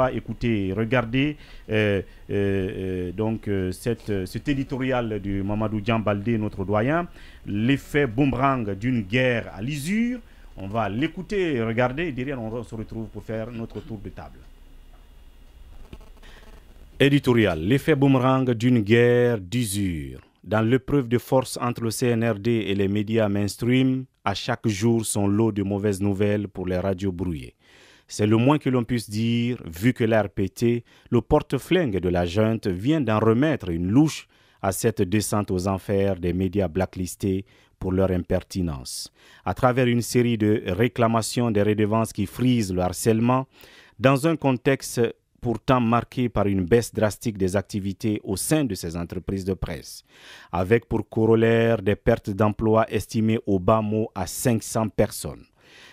va écouter, regarder euh, euh, euh, donc cette, cet éditorial du Mamadou Djambaldé, notre doyen, l'effet boomerang d'une guerre à l'usure. On va l'écouter, regarder, derrière on se retrouve pour faire notre tour de table. Éditorial, l'effet boomerang d'une guerre d'usure. Dans l'épreuve de force entre le CNRD et les médias mainstream, à chaque jour son lot de mauvaises nouvelles pour les radios brouillées. C'est le moins que l'on puisse dire, vu que l'air pété, le porte-flingue de la junte vient d'en remettre une louche à cette descente aux enfers des médias blacklistés pour leur impertinence. À travers une série de réclamations des redevances qui frisent le harcèlement, dans un contexte pourtant marqué par une baisse drastique des activités au sein de ces entreprises de presse, avec pour corollaire des pertes d'emplois estimées au bas mot à 500 personnes.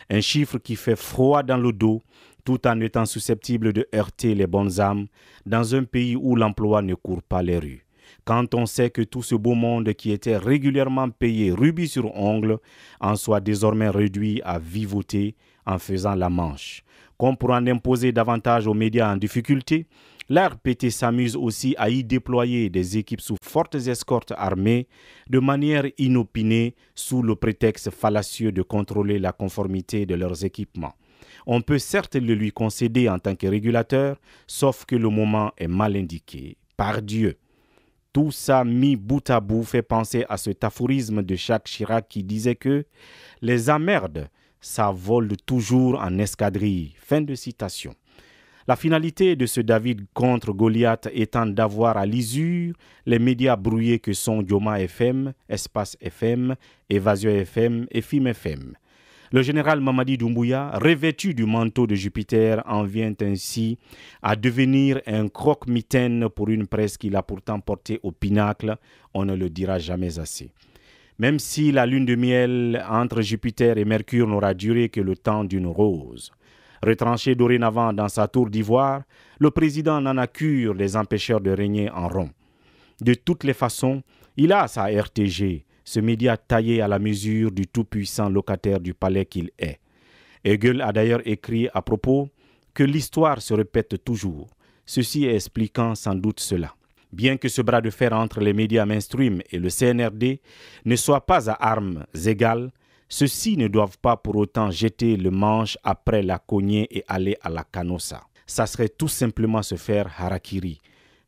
Un chiffre qui fait froid dans le dos tout en étant susceptible de heurter les bonnes âmes dans un pays où l'emploi ne court pas les rues. Quand on sait que tout ce beau monde qui était régulièrement payé rubis sur ongle en soit désormais réduit à vivoter en faisant la manche, qu'on pourra en imposer davantage aux médias en difficulté, L'ARPT s'amuse aussi à y déployer des équipes sous fortes escortes armées de manière inopinée sous le prétexte fallacieux de contrôler la conformité de leurs équipements. On peut certes le lui concéder en tant que régulateur, sauf que le moment est mal indiqué. Par Dieu. Tout ça mis bout à bout fait penser à cet aphorisme de Jacques Chirac qui disait que les amerdes ça vole toujours en escadrille. Fin de citation. La finalité de ce David contre Goliath étant d'avoir à l'isure les médias brouillés que sont Dioma FM, Espace FM, Évasion FM et Fim FM. Le général Mamadi Doumbouya, revêtu du manteau de Jupiter, en vient ainsi à devenir un croque-mitaine pour une presse qu'il a pourtant portée au pinacle, on ne le dira jamais assez. Même si la lune de miel entre Jupiter et Mercure n'aura duré que le temps d'une rose. Retranché dorénavant dans sa tour d'ivoire, le président n'en a cure les empêcheurs de régner en rond. De toutes les façons, il a sa RTG, ce média taillé à la mesure du tout-puissant locataire du palais qu'il est. Hegel a d'ailleurs écrit à propos que l'histoire se répète toujours, ceci expliquant sans doute cela. Bien que ce bras de fer entre les médias mainstream et le CNRD ne soit pas à armes égales, ceux-ci ne doivent pas pour autant jeter le manche après la cognée et aller à la canossa. Ça serait tout simplement se faire harakiri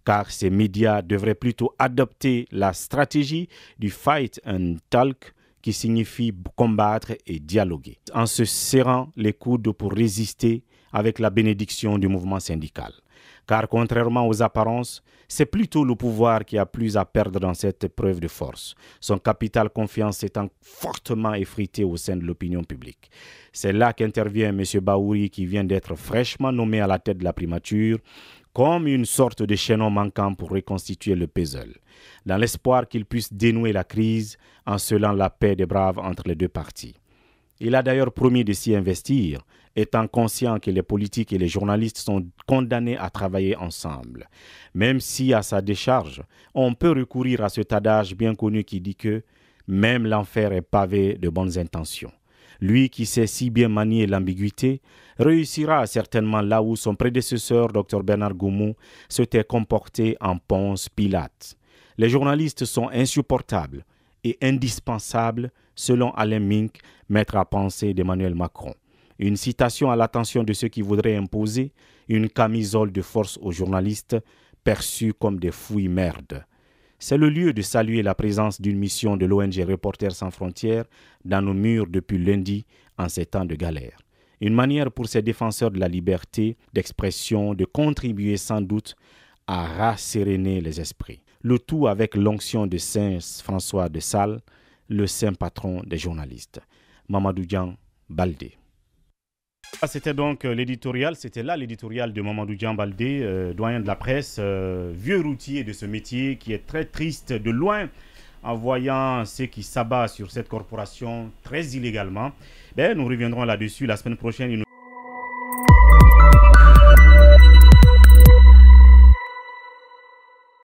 car ces médias devraient plutôt adopter la stratégie du fight and talk qui signifie combattre et dialoguer, en se serrant les coudes pour résister avec la bénédiction du mouvement syndical car contrairement aux apparences, c'est plutôt le pouvoir qui a plus à perdre dans cette épreuve de force, son capital confiance étant fortement effrité au sein de l'opinion publique. C'est là qu'intervient M. Baouri qui vient d'être fraîchement nommé à la tête de la primature comme une sorte de chaînon manquant pour reconstituer le puzzle, dans l'espoir qu'il puisse dénouer la crise en scellant la paix des braves entre les deux parties. Il a d'ailleurs promis de s'y investir, étant conscient que les politiques et les journalistes sont condamnés à travailler ensemble. Même si, à sa décharge, on peut recourir à ce tadage bien connu qui dit que même l'enfer est pavé de bonnes intentions. Lui qui sait si bien manier l'ambiguïté réussira certainement là où son prédécesseur, Dr Bernard Goumou, s'était comporté en Ponce Pilate. Les journalistes sont insupportables et indispensable, selon Alain Mink, maître à penser d'Emmanuel Macron. Une citation à l'attention de ceux qui voudraient imposer une camisole de force aux journalistes perçus comme des fouilles merdes. C'est le lieu de saluer la présence d'une mission de l'ONG Reporters sans frontières dans nos murs depuis lundi en ces temps de galère. Une manière pour ces défenseurs de la liberté d'expression de contribuer sans doute à rasséréner les esprits le tout avec l'onction de Saint François de Sales, le saint patron des journalistes. Mamadou Djan, Baldé. Ah, c'était donc euh, l'éditorial, c'était là l'éditorial de Mamadou baldé Baldé, euh, doyen de la presse, euh, vieux routier de ce métier qui est très triste de loin en voyant ce qui s'abat sur cette corporation très illégalement. Ben, nous reviendrons là-dessus la semaine prochaine.